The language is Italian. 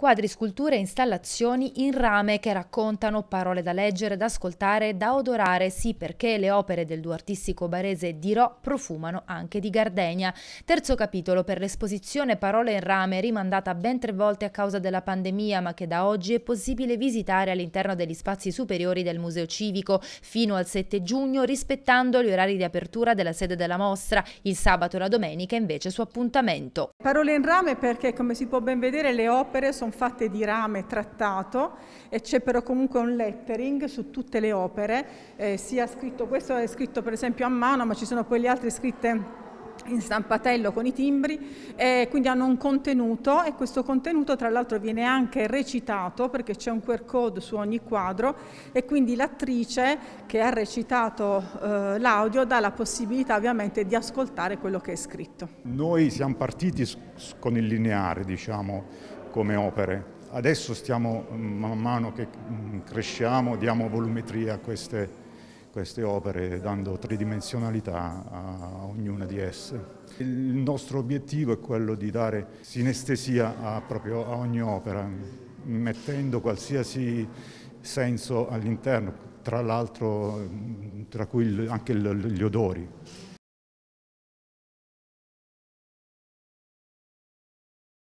quadri, sculture e installazioni in rame che raccontano parole da leggere, da ascoltare, da odorare, sì perché le opere del duo artistico barese Dirò profumano anche di Gardenia. Terzo capitolo per l'esposizione Parole in rame rimandata ben tre volte a causa della pandemia ma che da oggi è possibile visitare all'interno degli spazi superiori del Museo Civico fino al 7 giugno rispettando gli orari di apertura della sede della mostra, il sabato e la domenica invece su appuntamento. Parole in rame perché come si può ben vedere le opere sono sono fatte di rame trattato e c'è però comunque un lettering su tutte le opere, eh, sia scritto, questo è scritto per esempio a mano, ma ci sono poi le altre scritte in stampatello con i timbri, eh, quindi hanno un contenuto e questo contenuto tra l'altro viene anche recitato perché c'è un QR code su ogni quadro e quindi l'attrice che ha recitato eh, l'audio dà la possibilità ovviamente di ascoltare quello che è scritto. Noi siamo partiti con il lineare, diciamo, come opere. Adesso stiamo, mm, man mano che mm, cresciamo, diamo volumetria a queste, queste opere, dando tridimensionalità a ognuna di esse. Il nostro obiettivo è quello di dare sinestesia a, proprio, a ogni opera, mettendo qualsiasi senso all'interno, tra l'altro mm, tra cui anche gli odori.